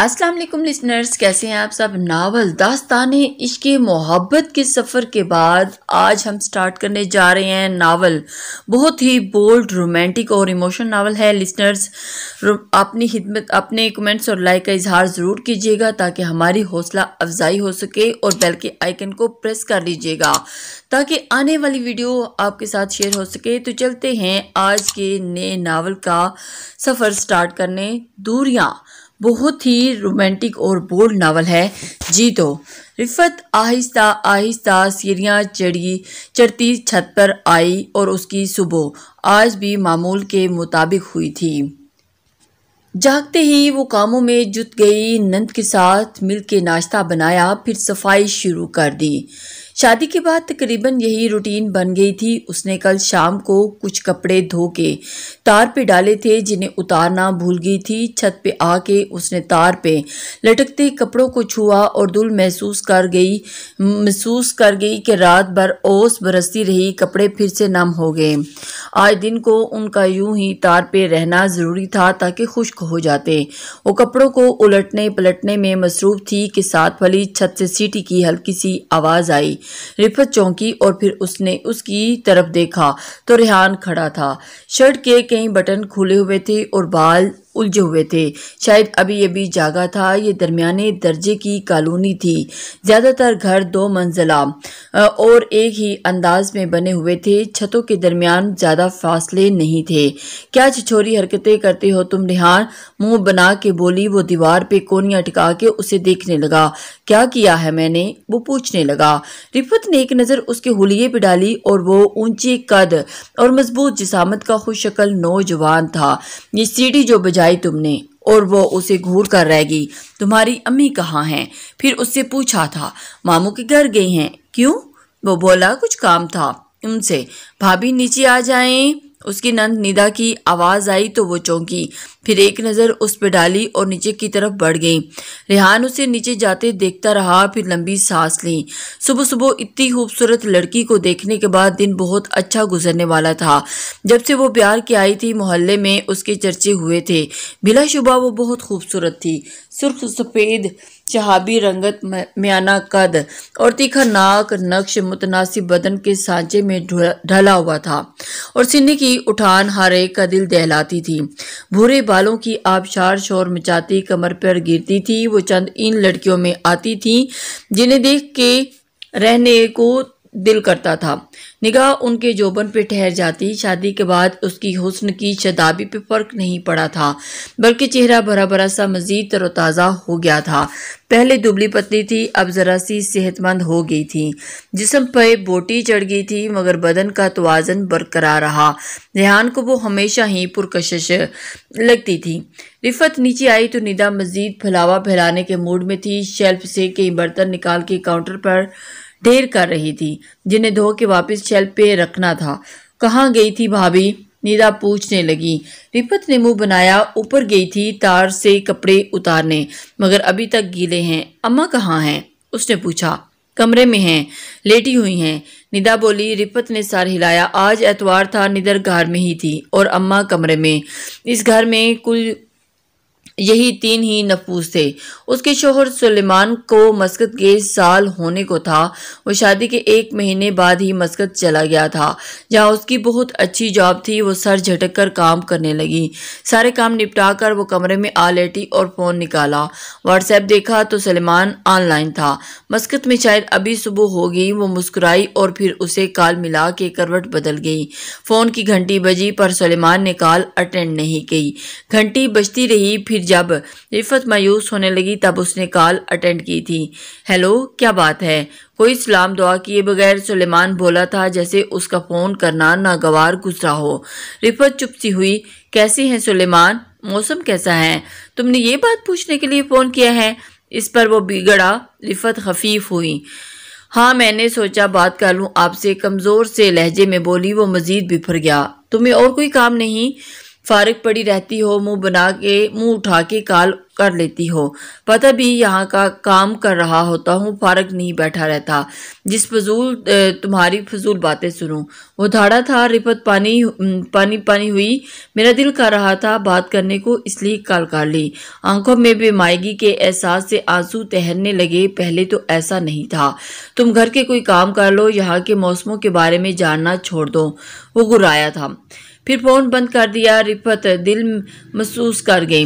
अस्सलाम वालेकुम लिसनर्स कैसे हैं आप सब नावल दास्तान इश्क मोहब्बत के सफ़र के बाद आज हम स्टार्ट करने जा रहे हैं नावल बहुत ही बोल्ड रोमांटिक और इमोशन नावल है लिसनर्स अपनी खिदमत अपने कमेंट्स और लाइक का इजहार ज़रूर कीजिएगा ताकि हमारी हौसला अफजाई हो सके और बेल के आइकन को प्रेस कर लीजिएगा ताकि आने वाली वीडियो आपके साथ शेयर हो सके तो चलते हैं आज के नए नावल का सफ़र स्टार्ट करने दूरियाँ बहुत ही रोमांटिक और बोल्ड नावल है जी तो रिफत आहिस्ता आहिस्ता सीढ़ियाँ चढ़ी चढ़ती छत पर आई और उसकी सुबह आज भी मामूल के मुताबिक हुई थी जागते ही वो कामों में जुट गई नंद के साथ मिलके नाश्ता बनाया फिर सफाई शुरू कर दी शादी के बाद तकरीबन यही रूटीन बन गई थी उसने कल शाम को कुछ कपड़े धो के तार पे डाले थे जिन्हें उतारना भूल गई थी छत पे आके उसने तार पे लटकते कपड़ों को छुआ और दुल महसूस कर गई महसूस कर गई कि रात भर ओस बरसती रही कपड़े फिर से नम हो गए आज दिन को उनका यूं ही तार पे रहना ज़रूरी था ताकि खुश्क हो जाते वो कपड़ों को उलटने पलटने में मसरूफ थी कि साथ वाली छत से सीटी की हल्की सी आवाज़ आई रिफत चौंकी और फिर उसने उसकी तरफ देखा तो रेहान खड़ा था शर्ट के कई बटन खुले हुए थे और बाल उलझे हुए थे शायद अभी अभी जागा था ये दरमियाने दर्जे की कॉलोनी थी ज़्यादातर घर दो मंजिला और एक ही अंदाज में बने हुए थे छतों के दरमियान ज़्यादा फासले नहीं थे क्या छिछोरी हरकतें करते हो तुम रिहान मुंह बना के बोली वो दीवार पे कोनिया टिका के उसे देखने लगा क्या किया है मैंने वो पूछने लगा रिफत ने एक नज़र उसके हुलिये पे डाली और वो ऊंची कद और मजबूत जिसामत का खुशकल नौजवान था ये सीढ़ी जो बजाई तुमने और वो उसे घूर कर रह गई तुम्हारी अम्मी कहाँ हैं फिर उससे पूछा था मामू के घर गई हैं क्यों वो बोला कुछ काम था उनसे भाभी नीचे आ जाएं उसकी नंद निदा की आवाज़ आई तो वो चौंकी फिर एक नज़र उस पर डाली और नीचे की तरफ बढ़ गई रेहान उसे नीचे जाते देखता रहा फिर लंबी सांस ली सुबह सुबह इतनी खूबसूरत लड़की को देखने के बाद दिन बहुत अच्छा गुजरने वाला था जब से वो प्यार की आई थी मोहल्ले में उसके चर्चे हुए थे बिलाशुबा वो बहुत खूबसूरत थी सुर्ख सफ़ेद शहाबी रंगत म्याना कद और तीखा नाक नक्श मुतनासिब बदन के सांचे में ढला हुआ था और सिन्नी की उठान हर एक का दिल दहलाती थी भूरे बालों की आबशार शोर मचाती कमर पर गिरती थी वो चंद इन लड़कियों में आती थी जिन्हें देख के रहने को दिल करता था निगाह उनके जोबन पे ठहर जाती शादी के बाद उसकी हुस्न की शदाबी पे फ़र्क नहीं पड़ा था बल्कि चेहरा भरा भरा सा मज़ीद तरोताज़ा हो गया था पहले दुबली पतली थी अब ज़रा सी सेहतमंद हो गई थी जिसम पर बोटी चढ़ गई थी मगर बदन का तोज़न बरकरार रहा रेहान को वो हमेशा ही पुरकशिश लगती थी रिफत नीचे आई तो निदा मज़ीद फैलावा फैलाने के मूड में थी शेल्फ से कई बर्तन निकाल के काउंटर पर देर कर रही थी जिन्हें धो के वापस शेल्फ पे रखना था कहाँ गई थी भाभी नीदा पूछने लगी रिपत ने मुंह बनाया ऊपर गई थी तार से कपड़े उतारने मगर अभी तक गीले हैं अम्मा कहाँ हैं उसने पूछा कमरे में हैं लेटी हुई हैं निदा बोली रिपत ने सार हिलाया आज एतवार था निदर घर में ही थी और अम्मा कमरे में इस घर में कुल यही तीन ही नफूस थे उसके शोहर सुलेमान को मस्कत के साल होने को था वो शादी के एक महीने बाद ही मस्कत चला गया था जहाँ उसकी बहुत अच्छी जॉब थी वो सर झटक कर काम करने लगी सारे काम निपटा कर वो कमरे में आ लेटी और फ़ोन निकाला व्हाट्सएप देखा तो सलेमान ऑनलाइन था मस्कत में शायद अभी सुबह हो गई वो मुस्कुराई और फिर उसे काल मिला के करवट बदल गई फ़ोन की घंटी बजी पर सलेमान ने कॉल अटेंड नहीं की घंटी बजती रही फिर जब रिफत मायूस होने लगी तब उसने कॉल अटेंड की थी हेलो क्या बात है कोई सलाम दुआ किए बगैर सुलेमान बोला था जैसे उसका फ़ोन करना नागवार गुजरा हो रिफत सी हुई कैसी है सुलेमान मौसम कैसा है तुमने ये बात पूछने के लिए फ़ोन किया है इस पर वो बिगड़ा रिफत खफीफ हुई हाँ मैंने सोचा बात कर लूँ आपसे कमज़ोर से लहजे में बोली वो मज़ीद बिफर गया तुम्हें और कोई काम नहीं फारग पड़ी रहती हो मुंह बना के मुंह उठा के काल कर लेती हो पता भी यहाँ का काम कर रहा होता हूँ फारक नहीं बैठा रहता जिस फजूल तुम्हारी फजूल बातें सुनू वो धाड़ा था रिपत पानी पानी पानी हुई मेरा दिल कर रहा था बात करने को इसलिए काल कर ली आंखों में बेमायगी के एहसास से आंसू तहरने लगे पहले तो ऐसा नहीं था तुम घर के कोई काम कर लो यहाँ के मौसमों के बारे में जानना छोड़ दो वो गुराया था फिर फ़ोन बंद कर दिया रिफत दिल महसूस कर गई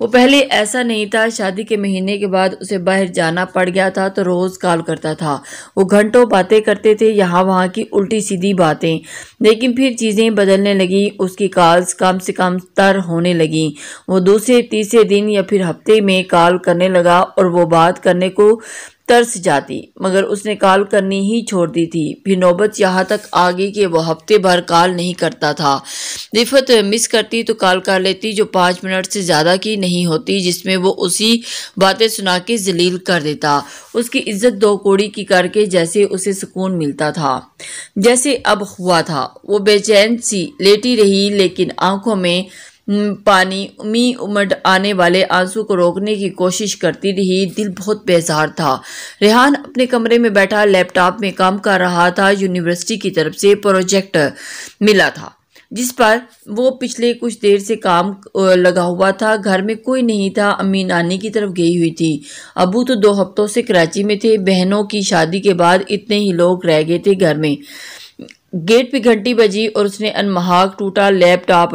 वो पहले ऐसा नहीं था शादी के महीने के बाद उसे बाहर जाना पड़ गया था तो रोज़ कॉल करता था वो घंटों बातें करते थे यहाँ वहाँ की उल्टी सीधी बातें लेकिन फिर चीज़ें बदलने लगी उसकी कॉल्स कम से कम तर होने लगी वो दूसरे तीसरे दिन या फिर हफ्ते में कॉल करने लगा और वो बात करने को तरस जाती मगर उसने काल करनी ही छोड़ दी थी फिर नौबत यहाँ तक आ गई कि वह हफ्ते भर काल नहीं करता था रिफत मिस करती तो काल कर लेती जो पाँच मिनट से ज़्यादा की नहीं होती जिसमें वो उसी बातें सुना के जलील कर देता उसकी इज्जत दो कोड़ी की करके जैसे उसे सुकून मिलता था जैसे अब हुआ था वो बेचैन सी लेटी रही लेकिन आंखों में पानी उमी उमड़ आने वाले आंसू को रोकने की कोशिश करती रही दिल बहुत बेजार था रेहान अपने कमरे में बैठा लैपटॉप में काम कर रहा था यूनिवर्सिटी की तरफ से प्रोजेक्ट मिला था जिस पर वो पिछले कुछ देर से काम लगा हुआ था घर में कोई नहीं था अम्मी नानी की तरफ गई हुई थी अबू तो दो हफ्तों से कराची में थे बहनों की शादी के बाद इतने ही लोग रह गए थे घर में गेट पे घंटी बजी और उसने अनमहाक टूटा लैपटॉप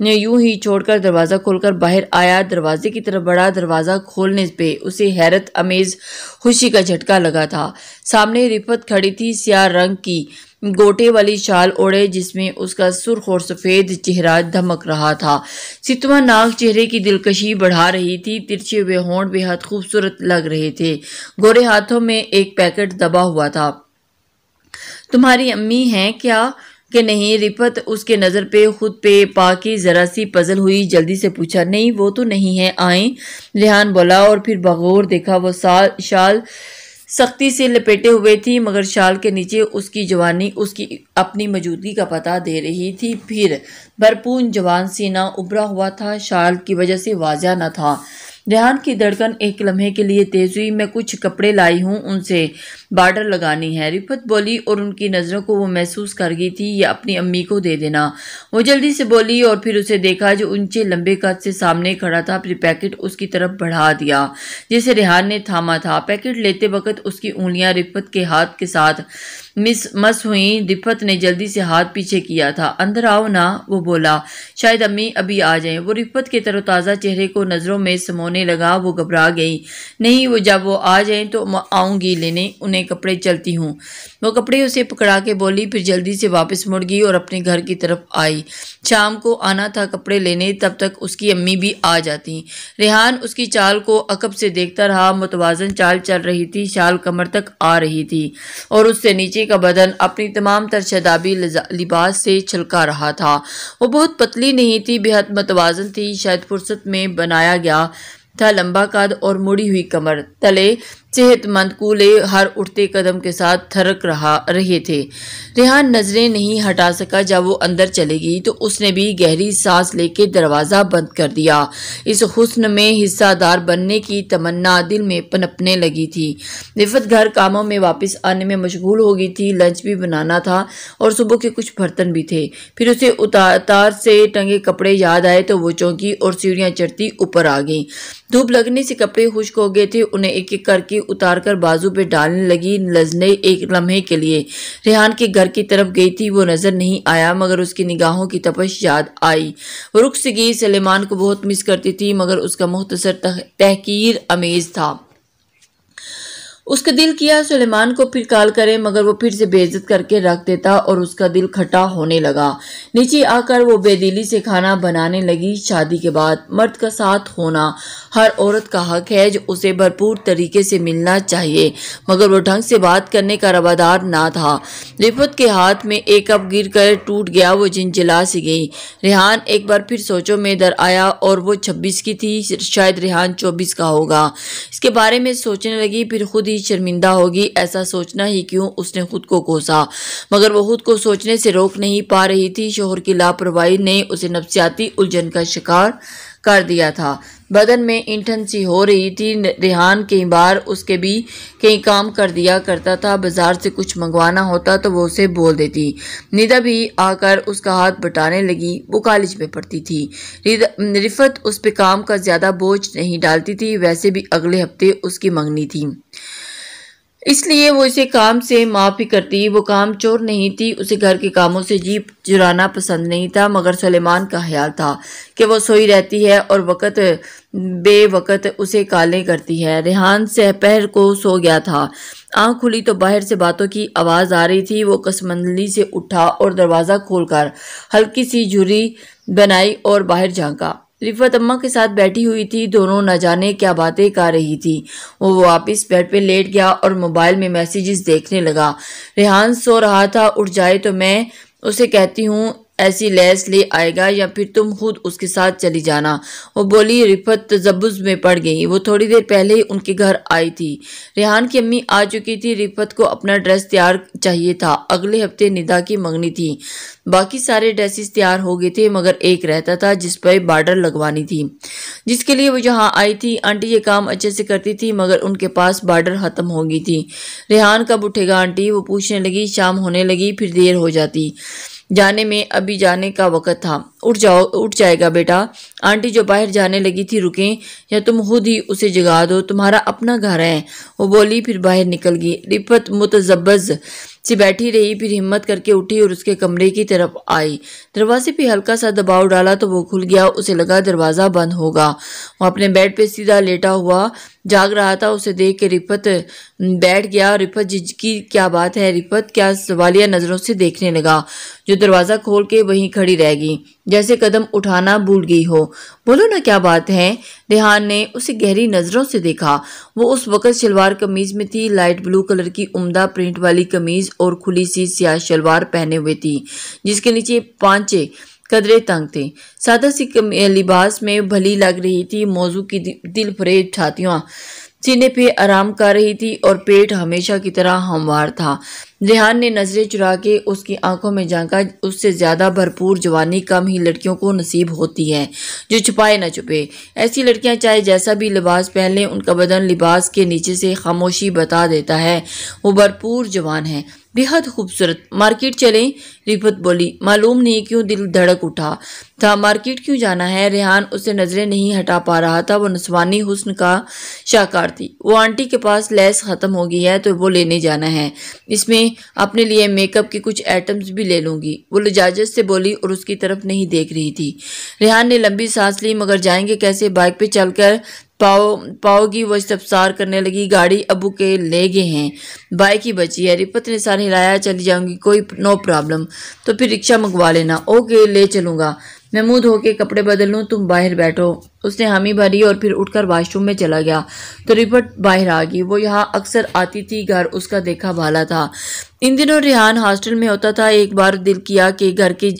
ने यूं ही छोड़कर दरवाज़ा खोलकर बाहर आया दरवाजे की तरफ बढ़ा दरवाज़ा खोलने पे उसे हैरत अमेज खुशी का झटका लगा था सामने रिफत खड़ी थी सिया रंग की गोटे वाली शाल ओढ़े जिसमें उसका सुर्ख और सफ़ेद चेहरा धमक रहा था सितवा नाक चेहरे की दिलकशी बढ़ा रही थी तिरछे हुए होंठ बेहद खूबसूरत लग रहे थे गोरे हाथों में एक पैकेट दबा हुआ था तुम्हारी अम्मी हैं क्या कि नहीं रिपत उसके नज़र पे खुद पे पाकि ज़रा सी पजल हुई जल्दी से पूछा नहीं वो तो नहीं है आए रिहान बोला और फिर बगौर देखा वो साल शाल सख्ती से लपेटे हुए थी मगर शाल के नीचे उसकी जवानी उसकी अपनी मौजूदगी का पता दे रही थी फिर भरपून जवान सीना उभरा हुआ था शाल की वजह से वाजा न था रेहान की धड़कन एक लम्हे के लिए तेज हुई मैं कुछ कपड़े लाई हूँ उनसे बार्डर लगानी है रिफत बोली और उनकी नज़रों को वो महसूस कर गई थी या अपनी अम्मी को दे देना वो जल्दी से बोली और फिर उसे देखा जो ऊंचे लंबे कद से सामने खड़ा था फिर पैकेट उसकी तरफ बढ़ा दिया जिसे रेहान ने थामा था पैकेट लेते वक्त उसकी उंगलियां रिफत के हाथ के साथ मिस मस हुई रिफत ने जल्दी से हाथ पीछे किया था अंदर आओ ना वो बोला शायद अम्मी अभी आ जाएं वो रिफत के तरोताज़ा चेहरे को नज़रों में समोने लगा वो घबरा गई नहीं वो जब वो आ जाएं तो आऊँगी लेने उन्हें कपड़े चलती हूँ वो कपड़े उसे पकड़ा के बोली फिर जल्दी से वापस मुड़ गई और अपने घर की तरफ आई शाम को आना था कपड़े लेने तब तक उसकी अम्मी भी आ जाती रेहान उसकी चाल को अकब से देखता रहा मुतवाजन चाल चल रही थी शाल कमर तक आ रही थी और उससे नीचे का बदन अपनी तमाम तर शदाबी लिबास से छलका रहा था वो बहुत पतली नहीं थी बेहद मतवाजन थी शायद फुर्सत में बनाया गया था लंबा कद और मुड़ी हुई कमर तले सेहतमंद कूले हर उठते कदम के साथ थरक रहा रहे थे रेहान नजरें नहीं हटा सका जब वो अंदर चली गई तो उसने भी गहरी सांस लेके दरवाज़ा बंद कर दिया इस हुस्न में हिस्सादार बनने की तमन्ना दिल में पनपने लगी थी निफत घर कामों में वापस आने में मशगूल हो गई थी लंच भी बनाना था और सुबह के कुछ बर्तन भी थे फिर उसे उतार से टंगे कपड़े याद आए तो वो चौंकी और सीढ़ियाँ चढ़ती ऊपर आ गई धूप लगने से कपड़े खुश्क हो गए थे उन्हें एक एक करके उतारकर बाजू पे डालने लगी लजने एक लम्हे के लिए रेहान के घर की तरफ गई थी वो नजर नहीं आया मगर उसकी निगाहों की तपश याद आई रुख से गई सलेमान को बहुत मिस करती थी मगर उसका मुख्तसर तहकीर अमेज था उसका दिल किया सुलेमान को फिर कॉल करे मगर वो फिर से बेइज्जत करके रख देता और उसका दिल खटा होने लगा नीचे आकर वो बेदिली से खाना बनाने लगी शादी के बाद मर्द का साथ होना हर औरत का हक है जो उसे भरपूर तरीके से मिलना चाहिए मगर वो ढंग से बात करने का रवादार ना था रिफत के हाथ में एक कप गिर कर टूट गया वो जला सी गई रेहान एक बार फिर सोचो में इधर आया और वो छब्बीस की थी शायद रेहान चौबीस का होगा इसके बारे में सोचने लगी फिर खुद ही शर्मिंदा होगी ऐसा सोचना ही क्यों उसने खुद को कोसा मगर वो खुद को सोचने से रोक नहीं पा रही थी शोहर की लापरवाही ने उसे नफसियाती उलझन का शिकार कर दिया था बदन में इंठन सी हो रही थी रिहान कई बार उसके भी कई काम कर दिया करता था बाजार से कुछ मंगवाना होता तो वो उसे बोल देती निदा भी आकर उसका हाथ बटाने लगी वो कॉलेज में पढ़ती थी रिफत उस पे काम का ज़्यादा बोझ नहीं डालती थी वैसे भी अगले हफ्ते उसकी मंगनी थी इसलिए वो इसे काम से माफ़ करती वो काम चोर नहीं थी उसे घर के कामों से जीप चुराना पसंद नहीं था मगर सलेमान का ख्याल था कि वो सोई रहती है और वक़्त बे वक़्त उसे काले करती है रेहान सहपहर को सो गया था आंख खुली तो बाहर से बातों की आवाज़ आ रही थी वो कसमंदली से उठा और दरवाज़ा खोलकर हल्की सी झुरी बनाई और बाहर झाँका रिफत अम्मा के साथ बैठी हुई थी दोनों न जाने क्या बातें कर रही थी वो वापस बेड पे लेट गया और मोबाइल में मैसेजेस देखने लगा रेहान सो रहा था उठ जाए तो मैं उसे कहती हूँ ऐसी लैस ले आएगा या फिर तुम खुद उसके साथ चली जाना वो बोली रिफत तजब्बुज में पड़ गई वो थोड़ी देर पहले ही उनके घर आई थी रेहान की अम्मी आ चुकी थी रिफत को अपना ड्रेस तैयार चाहिए था अगले हफ्ते निदा की मंगनी थी बाकी सारे ड्रेसेस तैयार हो गए थे मगर एक रहता था जिस पर बार्डर लगवानी थी जिसके लिए वो यहाँ आई थी आंटी ये काम अच्छे से करती थी मगर उनके पास बार्डर ख़त्म हो गई थी रेहान कब उठेगा आंटी वो पूछने लगी शाम होने लगी फिर देर हो जाती जाने में अभी जाने का वक़्त था उठ जाओ उठ जाएगा बेटा आंटी जो बाहर जाने लगी थी रुकें या तुम खुद ही उसे जगा दो तुम्हारा अपना घर है वो बोली फिर बाहर निकल गई रिपत मुतजब्ज़ सी बैठी रही फिर हिम्मत करके उठी और उसके कमरे की तरफ आई दरवाजे पे हल्का सा दबाव डाला तो वो खुल गया उसे लगा दरवाज़ा बंद होगा वो अपने बेड पे सीधा लेटा हुआ जाग रहा था उसे देख के रिपत बैठ गया रिपत जिजकी क्या बात है रिपत क्या सवालिया नज़रों से देखने लगा जो दरवाज़ा खोल के वहीं खड़ी रह गई जैसे कदम उठाना भूल गई हो बोलो ना क्या बात है रेहान ने उसे गहरी नज़रों से देखा वो उस वक़्त शलवार कमीज़ में थी लाइट ब्लू कलर की उमदा प्रिंट वाली कमीज़ और खुली सी सियाह शलवार पहने हुए थी जिसके नीचे पांचे कदरे तंग थे सादा सी लिबास में भली लग रही थी मौजू की दिल फरेज छातियाँ सीने पे आराम कर रही थी और पेट हमेशा की तरह हमवार था रेहान ने नजरें चुरा के उसकी आंखों में झांका उससे ज़्यादा भरपूर जवानी कम ही लड़कियों को नसीब होती है जो छुपाए ना छुपे ऐसी लड़कियां चाहे जैसा भी लिबास पहन लें उनका बदन लिबास के नीचे से खामोशी बता देता है वो भरपूर जवान है बेहद खूबसूरत मार्केट चले रिफत बोली मालूम नहीं क्यों दिल धड़क उठा था मार्केट क्यों जाना है रेहान उसे नज़रें नहीं हटा पा रहा था वो नस्वानी हुस्न का शाकार थी वो आंटी के पास लैस ख़त्म हो गई है तो वो लेने जाना है इसमें अपने लिए मेकअप के कुछ आइटम्स भी ले लूंगी वो लजाजत से बोली और उसकी तरफ नहीं देख रही थी रेहान ने लंबी सांस ली मगर जाएंगे कैसे बाइक पे चलकर पाओ पाओ की वह तबसार करने लगी गाड़ी अबू के ले गए हैं बाइक ही बची है रिपत ने सारे हिलाया चली जाऊंगी कोई नो प्रॉब्लम तो फिर रिक्शा मंगवा लेना ओके ले चलूंगा मैं मुंह धो के कपड़े बदल लूँ तुम बाहर बैठो उसने हामी भरी और फिर उठकर वाशरूम में चला गया तो रिपट बाहर आ गई वो यहाँ अक्सर आती थी घर उसका देखा भाला था इन दिनों रिहान हॉस्टल में होता था एक बार दिल किया कि घर की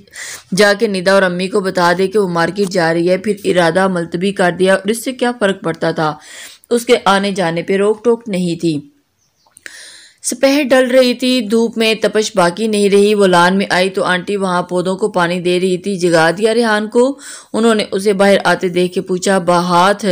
जाके निदा और अम्मी को बता दे कि वो मार्केट जा रही है फिर इरादा मुलतवी कर दिया और इससे क्या फ़र्क पड़ता था उसके आने जाने पर रोक टोक नहीं थी सपहर डल रही थी धूप में तपश बाकी नहीं रही वो लान में आई तो आंटी वहां पौधों को पानी दे रही थी जगा दिया रेहान को उन्होंने उसे बाहर आते देख के पूछा हाथ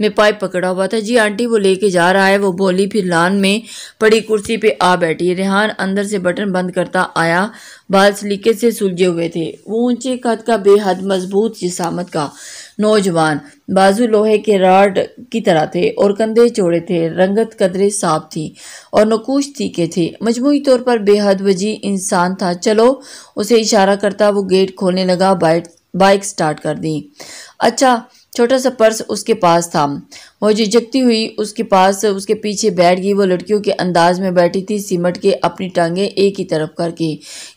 में पाइप पकड़ा हुआ था जी आंटी वो लेके जा रहा है वो बोली फिर लान में पड़ी कुर्सी पे आ बैठी रेहान अंदर से बटन बंद करता आया बाल सलीके से सुलझे हुए थे वो ऊंचे कद का बेहद मजबूत जिसामत का नौजवान बाजू लोहे के राड की तरह थे और कंधे चौड़े थे रंगत कदरे साफ थी और नकूश तीखे थे मजमू तौर पर बेहद वजी इंसान था चलो उसे इशारा करता वो गेट खोलने लगा बाइक बाइक स्टार्ट कर दी अच्छा छोटा सा पर्स उसके पास था वो झिझकती हुई उसके पास उसके पीछे बैठ गई वो लड़कियों के अंदाज में बैठी थी सिमट के अपनी टांगे एक ही तरफ करके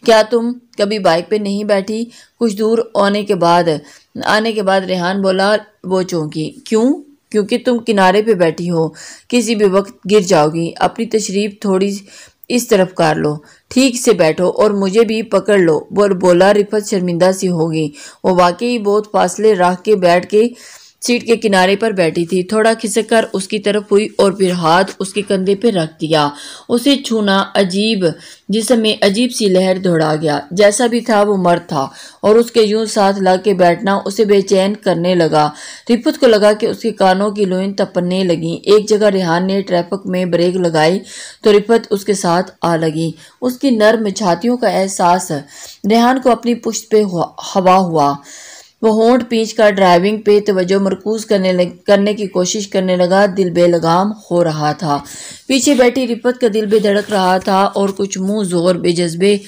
क्या तुम कभी बाइक पे नहीं बैठी कुछ दूर आने के बाद आने के बाद रेहान बोला वो चौंकी क्यों क्योंकि तुम किनारे पे बैठी हो किसी भी वक्त गिर जाओगी अपनी तशरीफ थोड़ी इस तरफ कर लो ठीक से बैठो और मुझे भी पकड़ लो और बोला रिफत शर्मिंदा सी होगी वो वाकई बहुत फासले राख के बैठ के सीट के किनारे पर बैठी थी थोड़ा खिसक कर उसकी तरफ हुई और फिर हाथ उसके कंधे पर रख दिया उसे छूना अजीब जिसमें अजीब सी लहर दौड़ा गया जैसा भी था वो मर्द था और उसके यूं साथ लग के बैठना उसे बेचैन करने लगा रिपुत को लगा कि उसके कानों की लोइन तपने लगी एक जगह रिहान ने ट्रैफिक में ब्रेक लगाई तो रिपुत उसके साथ आ लगी उसकी नर्म छातियों का एहसास रेहान को अपनी पुश्त पे हवा हुआ वह होंठ पीच कर ड्राइविंग पे तवज्जो मरकूज करने लग, करने की कोशिश करने लगा दिल बेलगाम हो रहा था पीछे बैठी रिपत का दिल भी धड़क रहा था और कुछ मुंह जोर बेजज्बे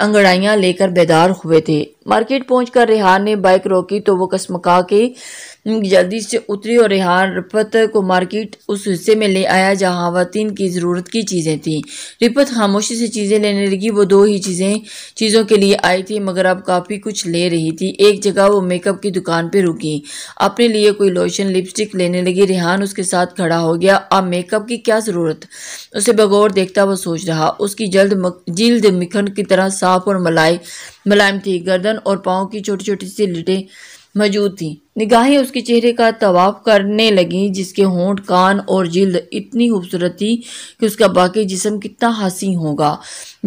अंगड़ाइयाँ लेकर बेदार हुए थे मार्केट पहुंचकर रिहान ने बाइक रोकी तो वो कसमका के जल्दी से उतरी और यहाँ रिपत को मार्केट उस हिस्से में ले आया जहाँ वतीन की ज़रूरत की चीज़ें थी रिपत खामोशी से चीज़ें लेने लगी वो दो ही चीज़ें चीज़ों के लिए आई थी मगर अब काफ़ी कुछ ले रही थी एक जगह वो मेकअप की दुकान पर रुकी अपने लिए कोई लोशन लिपस्टिक लेने लगी रिहान उसके साथ खड़ा हो गया अब मेकअप की क्या ज़रूरत उसे बगौर देखता वो सोच रहा उसकी जल्द मक, जिल्द मिखन की तरह साफ और मलाई मुलायम थी गर्दन और पाओ की छोटी छोटी सी लिटें मौजूद थी निगाहें उसके चेहरे का तवाफ करने लगीं जिसके होंठ कान और जिल्द इतनी खूबसूरत थी कि उसका बाकी जिसम कितना हसी होगा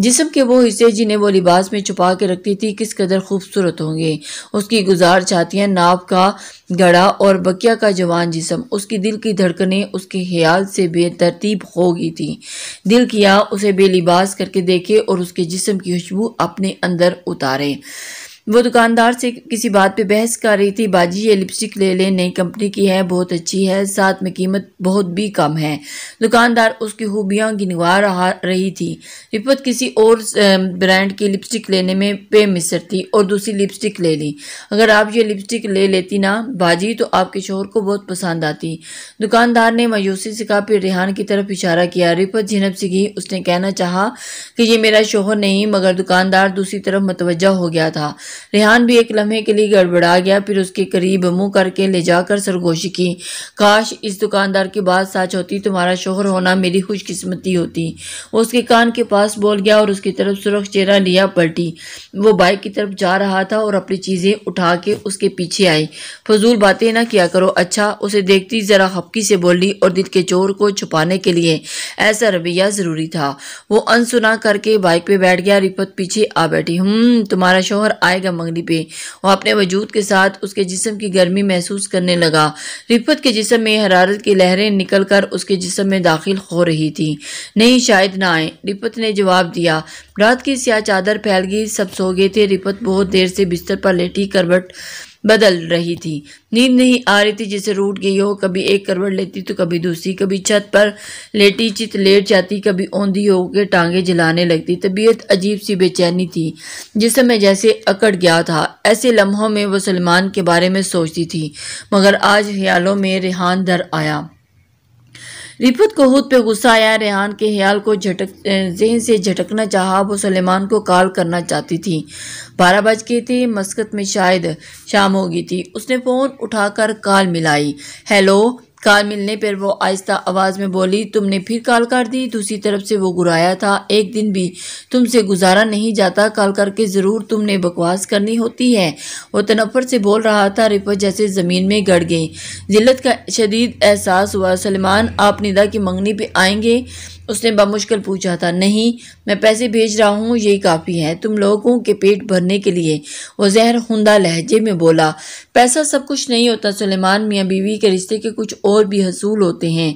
जिसम के वो हिस्से जिन्हें वो लिबास में छुपा के रखती थी किस कदर खूबसूरत होंगे उसकी गुजार छातियां नाप का गड़ा और बकिया का जवान जिसम उसकी दिल की धड़कने उसके ख्याल से बेतरतीब हो गई थी दिल किया उसे बेलिबास करके देखे और उसके जिसम की खुशबू अपने अंदर उतारे वो दुकानदार से किसी बात पे बहस कर रही थी बाजी ये लिपस्टिक ले लें नई कंपनी की है बहुत अच्छी है साथ में कीमत बहुत भी कम है दुकानदार उसकी खूबियाँ गिनवा रहा रही थी रिपत किसी और ब्रांड की लिपस्टिक लेने में पे मिसर थी और दूसरी लिपस्टिक ले ली अगर आप ये लिपस्टिक ले लेती ना बाजी तो आपके शोहर को बहुत पसंद आती दुकानदार ने मायूसी से कहा फिर रेहान की तरफ इशारा किया रिपत झिनप से गई उसने कहना चाह कि ये मेरा शोहर नहीं मगर दुकानदार दूसरी तरफ मतवजा हो गया था रेहान भी एक लम्हे के लिए गड़बड़ा गया फिर उसके करीब मुंह करके ले जाकर सरगोशी की काश इस दुकानदार की बात सच होती तुम्हारा शोहर होना मेरी खुशकिस्मती होती वो उसके कान के पास बोल गया और उसकी तरफ सुरख चेहरा लिया पलटी वो बाइक की तरफ जा रहा था और अपनी चीज़ें उठा के उसके पीछे आई फजूल बातें ना किया करो अच्छा उसे देखती ज़रा हपकी से बोली और दिल के चोर को छुपाने के लिए ऐसा रवैया ज़रूरी था वो अनसुना करके बाइक पे बैठ गया रिपत पीछे आ बैठी हम्म तुम्हारा शोहर आएगा आएगा मंगनी पे वह अपने वजूद के साथ उसके जिसम की गर्मी महसूस करने लगा रिफत के जिसम में हरारत की लहरें निकल कर उसके जिसम में दाखिल हो रही थी नहीं शायद ना आए रिफत ने जवाब दिया रात की स्याह चादर फैल गई सब सो गए थे रिफत बहुत देर से बिस्तर पर लेटी करवट बदल रही थी नींद नहीं आ रही थी जिसे रूट गई हो कभी एक करवट लेती तो कभी दूसरी कभी छत पर लेटी चित लेट जाती कभी ओंधी होकर टांगे जलाने लगती तबीयत अजीब सी बेचैनी थी जिस समय जैसे अकड़ गया था ऐसे लम्हों में वो सलमान के बारे में सोचती थी मगर आज ख्यालों में रेहान दर आया रिफत को खुद पे गुस्सा आया रेहान के ख्याल को झटक जहन से झटकना चाहा वो सलेमान को कॉल करना चाहती थी बारह बज के थे मस्कत में शायद शाम हो गई थी उसने फ़ोन उठाकर कॉल मिलाई हेलो कार मिलने पर वो आहिस्ता आवाज़ में बोली तुमने फिर काल कर दी दूसरी तरफ से वो गुराया था एक दिन भी तुमसे गुजारा नहीं जाता कॉल करके ज़रूर तुमने बकवास करनी होती है वो तनफर से बोल रहा था रिपोर्ट जैसे ज़मीन में गड़ गई जिल्लत का शदीद एहसास हुआ सलमान आप निदा की मंगनी पे आएंगे उसने बमुश्किल पूछा था नहीं मैं पैसे भेज रहा हूँ यही काफ़ी है तुम लोगों के पेट भरने के लिए वो जहर हुंदा लहजे में बोला पैसा सब कुछ नहीं होता सुलेमान मियाँ बीवी के रिश्ते के कुछ और भी हसूल होते हैं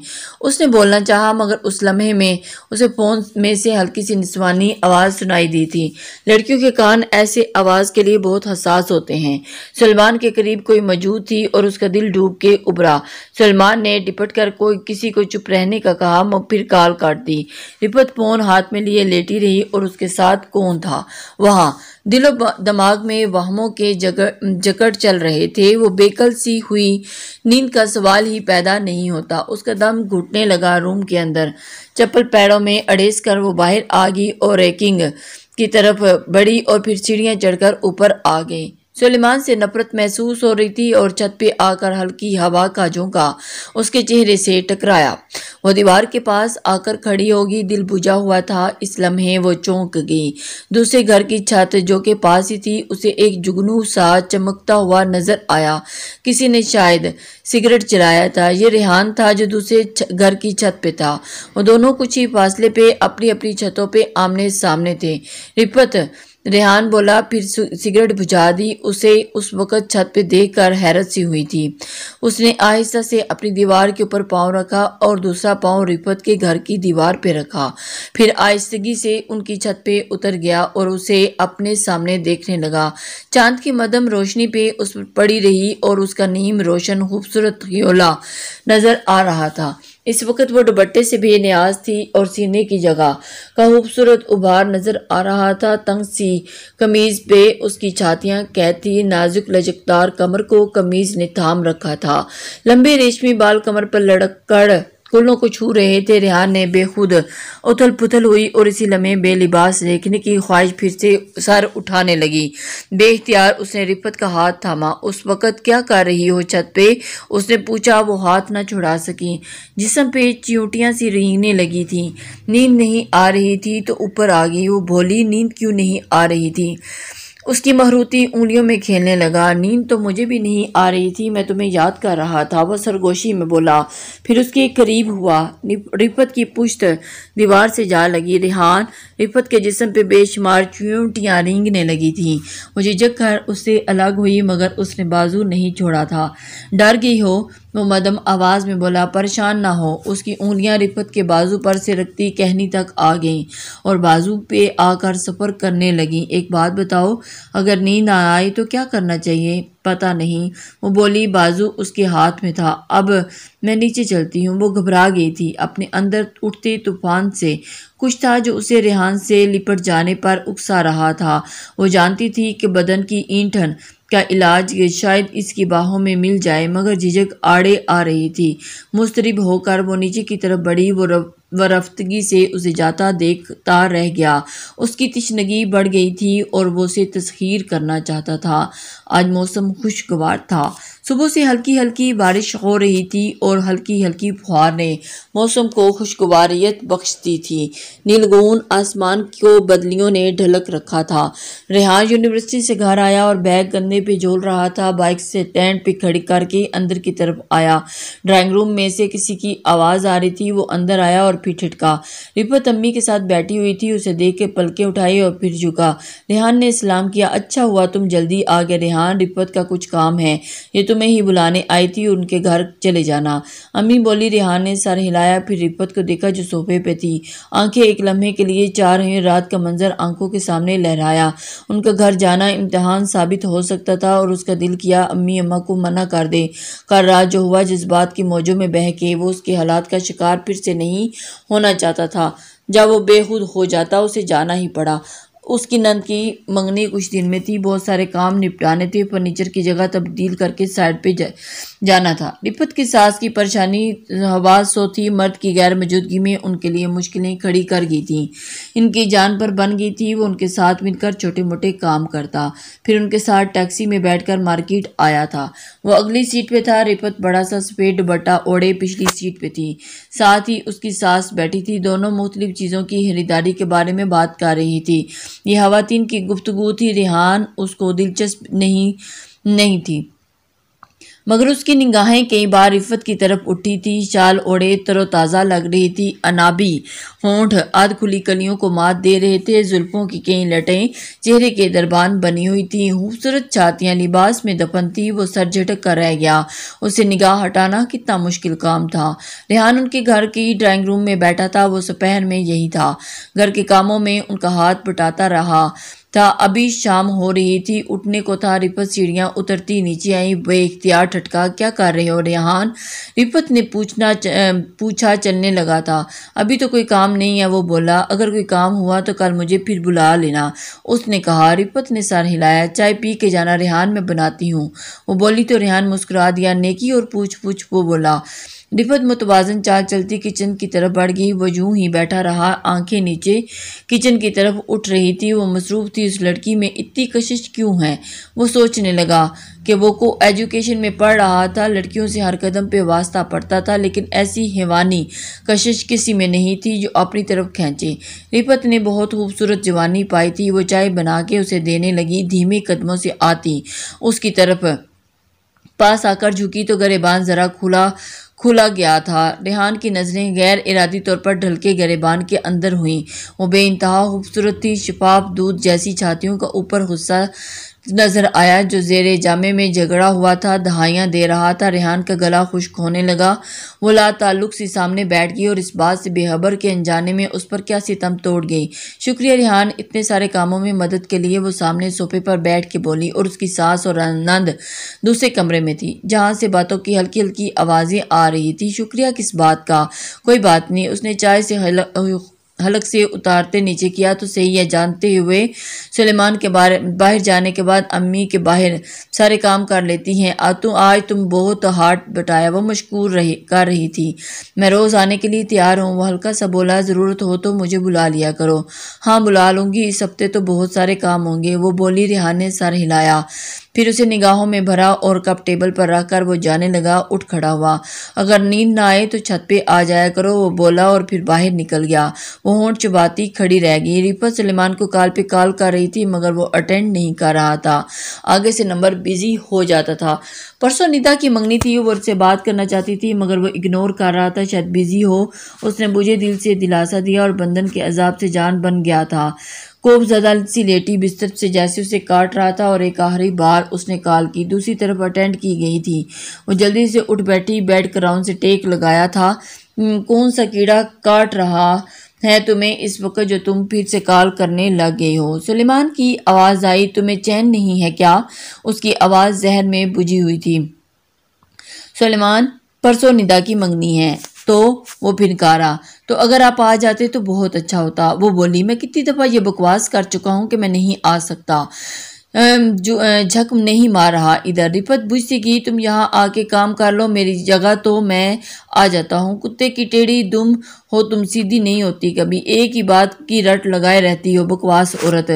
उसने बोलना चाहा मगर उस लम्हे में उसे फ़ोन में से हल्की सी निस्वानी आवाज़ सुनाई दी थी लड़कियों के कान ऐसे आवाज़ के लिए बहुत हसास होते हैं सलमान के करीब कोई मौजूद थी और उसका दिल डूब के उभरा सलमान ने डिपट कर कोई किसी को चुप रहने का कहा फिर काल काट दी रिपत फोन हाथ में लिए लेटी रही और उसके साथ कौन था वहाँ दिलो दिमाग में वहमों के जकड़ चल रहे थे वो बेकल सी हुई नींद का सवाल ही पैदा नहीं होता उसका दम घुटने लगा रूम के अंदर चप्पल पैरों में अड़ेस कर वो बाहर आ गई और रैकिंग की तरफ बढ़ी और फिर चिड़ियाँ चढ़कर ऊपर आ गई सुलेमान से नफरत महसूस हो रही थी और छत पे आकर हल्की हवा का झोंका उसके चेहरे से टकराया वो दीवार के पास आकर खड़ी होगी दिल बुझा हुआ था इस लम्हे वो चौंक गई दूसरे घर की छत जो के पास ही थी उसे एक जुगनू सा चमकता हुआ नजर आया किसी ने शायद सिगरेट चलाया था ये रेहान था जो दूसरे घर की छत पे था वो दोनों कुछ ही फासले पे अपनी अपनी छतों पे आमने सामने थे रिपत रेहान बोला फिर सिगरेट बुझा दी उसे उस वक़्त छत पे देखकर हैरत सी हुई थी उसने आहिस्ता से अपनी दीवार के ऊपर पाँव रखा और दूसरा पाँव रिपत के घर की दीवार पे रखा फिर आहिस्तगी से उनकी छत पे उतर गया और उसे अपने सामने देखने लगा चांद की मदम रोशनी पे उस पड़ी रही और उसका नीम रोशन खूबसूरत खियोला नज़र आ रहा था इस वक्त वो दुपट्टे से भी न्याज थी और सीने की जगह का खूबसूरत उभार नजर आ रहा था तंग सी कमीज पे उसकी छातियां कहती नाजुक लचकदार कमर को कमीज ने थाम रखा था लंबे रेशमी बाल कमर पर लड़क कर कुल्लों को छू रहे थे रेहान ने बेखुद उथल पुथल हुई और इसी लम्हे बेलिबास देखने की ख्वाहिश फिर से सर उठाने लगी बेख्तियार उसने रिफत का हाथ थामा उस वक़्त क्या कर रही हो छत पे उसने पूछा वो हाथ ना छुड़ा सकी जिसम पे चियूटियाँ सी रेंगने लगी थी नींद नहीं आ रही थी तो ऊपर आ गई वो भोली नींद क्यों नहीं आ रही थी उसकी महरूती उंगलियों में खेलने लगा नींद तो मुझे भी नहीं आ रही थी मैं तुम्हें याद कर रहा था वह सरगोशी में बोला फिर उसके करीब हुआ रिफत की पुश्त दीवार से जा लगी रिहान रिफत के जिसम पे बेशुमार चूंटियाँ रेंगने लगी थीं मुझे जग कर उससे अलग हुई मगर उसने बाजू नहीं छोड़ा था डर गई हो वो मदम आवाज़ में बोला परेशान ना हो उसकी उंगलियां रिफत के बाजू पर से रखती कहनी तक आ गईं और बाजू पे आकर सफ़र करने लगीं एक बात बताओ अगर नींद ना आई तो क्या करना चाहिए पता नहीं वो बोली बाजू उसके हाथ में था अब मैं नीचे चलती हूँ वो घबरा गई थी अपने अंदर उठते तूफान से कुछ था जो उसे रेहान से लिपट जाने पर उकसा रहा था वो जानती थी कि बदन की ईंठन का इलाज शायद इसकी बाहों में मिल जाए मगर झिझक आड़े आ रही थी मुस्तरब होकर वो नीचे की तरफ बढ़ी वो रब वरफ्तगी से उसे जाता देखता रह गया उसकी तिशनगी बढ़ गई थी और वो उसे तस्खीर करना चाहता था आज मौसम खुशगवार था सुबह से हल्की हल्की बारिश हो रही थी और हल्की हल्की फुहार ने मौसम को खुशगवारियत बख्शती थी नीलगुन आसमान को बदलियों ने ढलक रखा था रिहान यूनिवर्सिटी से घर आया और बैग गंदे पे झोल रहा था बाइक से टेंट पे खड़ी करके अंदर की तरफ आया ड्राइंग रूम में से किसी की आवाज़ आ रही थी वो अंदर आया और और फिर ठिटका रिपत अम्मी के साथ बैठी हुई थी उसे देख के पलके उठाई और फिर झुका रेहान ने सलाम किया अच्छा हुआ तुम जल्दी आ गए रेहान रिपत का कुछ काम है ये तुम्हें ही बुलाने आई थी उनके घर चले जाना अम्मी बोली रेहान ने सर हिलाया फिर रिपत को देखा जो सोफे पे थी आंखें एक लम्हे के लिए चार हुई रात का मंजर आंखों के सामने लहराया उनका घर जाना इम्तहान साबित हो सकता था और उसका दिल किया अम्मी अम्मा को मना कर दे कर रात जो हुआ जिस बात की मौजों में बह के वो उसके हालात का शिकार फिर से नहीं होना चाहता था जब वो बेहूद हो जाता उसे जाना ही पड़ा उसकी नंद की मंगनी कुछ दिन में थी बहुत सारे काम निपटाने थे फर्नीचर की जगह तब्दील करके साइड पे जा, जाना था रिपत की सास की परेशानी हवास सो थी मर्द की गैर मौजूदगी में उनके लिए मुश्किलें खड़ी कर गई थी इनकी जान पर बन गई थी वो उनके साथ मिलकर छोटे मोटे काम करता फिर उनके साथ टैक्सी में बैठ मार्केट आया था वो अगली सीट पर था रिपत बड़ा सा सफेद बटा ओढ़े पिछली सीट पर थी साथ ही उसकी सास बैठी थी दोनों मुख्तलिफ चीज़ों की खरीदारी के बारे में बात कर रही थी ये खातन की गुफ्तु थी रिहान उसको दिलचस्प नहीं नहीं थी मगर उसकी निगाहें कई बार रिफत की तरफ उठी थी चाल ओढ़े तरोताज़ा लग रही थी अनाबी होंठ आध खुली कलियों को मात दे रहे थे जुल्फ़ों की कई लटें चेहरे के दरबान बनी हुई थी खूबसूरत छातियां लिबास में दफन थी वो सर झटक कर रह गया उसे निगाह हटाना कितना मुश्किल काम था रेहान उनके घर की ड्राइंग रूम में बैठा था वो सुपहर में यही था घर के कामों में उनका हाथ बटाता रहा था अभी शाम हो रही थी उठने को था रिपत सीढ़ियाँ उतरती नीचे आई बेख्तियार ठटका क्या कर रहे हो रेहान रिपत ने पूछना च, पूछा चलने लगा था अभी तो कोई काम नहीं है वो बोला अगर कोई काम हुआ तो कल मुझे फिर बुला लेना उसने कहा रिपत ने सर हिलाया चाय पी के जाना रेहान मैं बनाती हूँ वो बोली तो रेहान मुस्कुरा दिया नेकी और पूछ पूछ वो बोला रिफत मुतवाजन चाल चलती किचन की तरफ बढ़ गई वो यूं ही बैठा रहा आंखें नीचे किचन की तरफ उठ रही थी वो मसरूफ़ थी उस लड़की में इतनी कशिश क्यों है वो सोचने लगा कि वो को एजुकेशन में पढ़ रहा था लड़कियों से हर कदम पे वास्ता पड़ता था लेकिन ऐसी हैवानी कशिश किसी में नहीं थी जो अपनी तरफ खींचे रिफत ने बहुत खूबसूरत जवानी पाई थी वो चाय बना के उसे देने लगी धीमे कदमों से आती उसकी तरफ पास आकर झुकी तो गरेबान ज़रा खुला खुला गया था रेहान की नज़रें गैर इरादी तौर पर ढलके गरेबान के अंदर हुईं वो बेानतहा खूबसूरत थी शफाफ दूध जैसी छातियों का ऊपर गुस्सा नजर आया जो जेर जामे में झगड़ा हुआ था दहाइयाँ दे रहा था रेहान का गला खुश्क होने लगा वो ला ताल्लुक सी सामने बैठ गई और इस बात से बेहबर के अनजाने में उस पर क्या सितम तोड़ गई शुक्रिया रेहान इतने सारे कामों में मदद के लिए वो सामने सोफे पर बैठ के बोली और उसकी सास और नंद दूसरे कमरे में थी जहाँ से बातों की हल्की हल्की आवाज़ें आ रही थी शुक्रिया किस बात का कोई बात नहीं उसने चाय से हलक से उतारते नीचे किया तो सही है जानते हुए सुलेमान के बारे बाहर जाने के बाद अम्मी के बाहर सारे काम कर लेती हैं आतू आज तुम बहुत हार्ट बटाया वह मशकूर रही कर रही थी मैं रोज़ आने के लिए तैयार हूँ वह हल्का सा बोला ज़रूरत हो तो मुझे बुला लिया करो हाँ बुला लूँगी इस हफ्ते तो बहुत सारे काम होंगे वो बोली रिहा ने सर हिलाया फिर उसे निगाहों में भरा और कप टेबल पर रखकर वो जाने लगा उठ खड़ा हुआ अगर नींद ना आए तो छत पे आ जाया करो वो बोला और फिर बाहर निकल गया वो होंठ चुबाती खड़ी रह गई रिफत सलेमान को कॉल पे कॉल कर रही थी मगर वो अटेंड नहीं कर रहा था आगे से नंबर बिजी हो जाता था परसों निदा की मंगनी थी वो उससे बात करना चाहती थी मगर वो इग्नोर कर रहा था शायद बिजी हो उसने मुझे दिल से दिलासा दिया और बंधन के अजाब से जान बन गया था खूब ज़्यादा सी लेटी बिस्तर से जैसे उसे काट रहा था और एक आखिरी बार उसने कॉल की दूसरी तरफ अटेंड की गई थी वो जल्दी से उठ बैठी बेड क्राउन से टेक लगाया था कौन सा कीड़ा काट रहा है तुम्हें इस वक्त जो तुम फिर से कॉल करने लग गए हो सुलेमान की आवाज़ आई तुम्हें चैन नहीं है क्या उसकी आवाज़ जहर में बुझी हुई थी सुलेमान परसों निदा की मंगनी है तो वो फिनकारा तो अगर आप आ जाते तो बहुत अच्छा होता वो बोली मैं कितनी दफ़ा ये बकवास कर चुका हूँ कि मैं नहीं आ सकता जो झक नहीं मार रहा इधर रिपत बुझती की तुम यहाँ आके काम कर लो मेरी जगह तो मैं आ जाता हूँ कुत्ते की टेढ़ी दुम हो तुम सीधी नहीं होती कभी एक ही बात की रट लगाए रहती हो बकवास औरत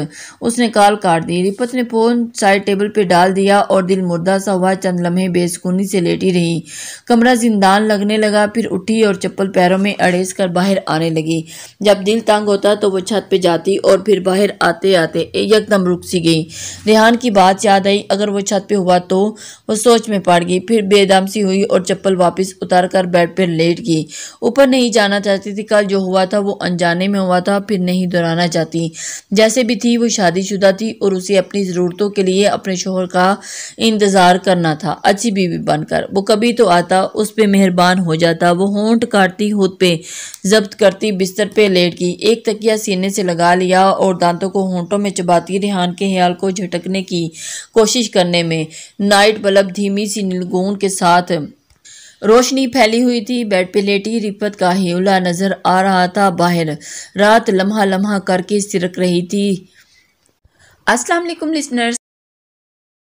उसने काल काट दी रिपत ने फ़ोन साइड टेबल पे डाल दिया और दिल मुर्दा सा हुआ चंद लम्हे बेसकूनी से लेटी रही कमरा जिंदान लगने लगा फिर उठी और चप्पल पैरों में अड़ेस कर बाहर आने लगी जब दिल तंग होता तो वो छत पे जाती और फिर बाहर आते आते एकदम रुक सी गई रेहान की बात याद आई अगर वो छत पे हुआ तो वो सोच में पड़ गई फिर बेदम सी हुई और चप्पल वापस उतार कर बेड पर लेट गई ऊपर नहीं जाना चाहती थी कल जो हुआ था वो अनजाने में हुआ था फिर नहीं दोहराना चाहती जैसे भी थी वो शादीशुदा थी और उसे अपनी ज़रूरतों के लिए अपने शोहर का इंतज़ार करना था अच्छी बीवी बनकर वो कभी तो आता उस पर मेहरबान हो जाता वो होंठ काटती खुद पे जब्त करती बिस्तर पे लेट गई एक तकिया सीने से लगा लिया और दांतों को होंठों में चबाती रेहान के ख्याल को झट लटकने की कोशिश करने में नाइट बल्ब धीमी सी नीलगोन के साथ रोशनी फैली हुई थी बेड पे लेटी रिपत का हेवला नजर आ रहा था बाहर रात लम्हा लम्हा करके सिरक रही थी अस्सलाम वालेकुम लिसनर्स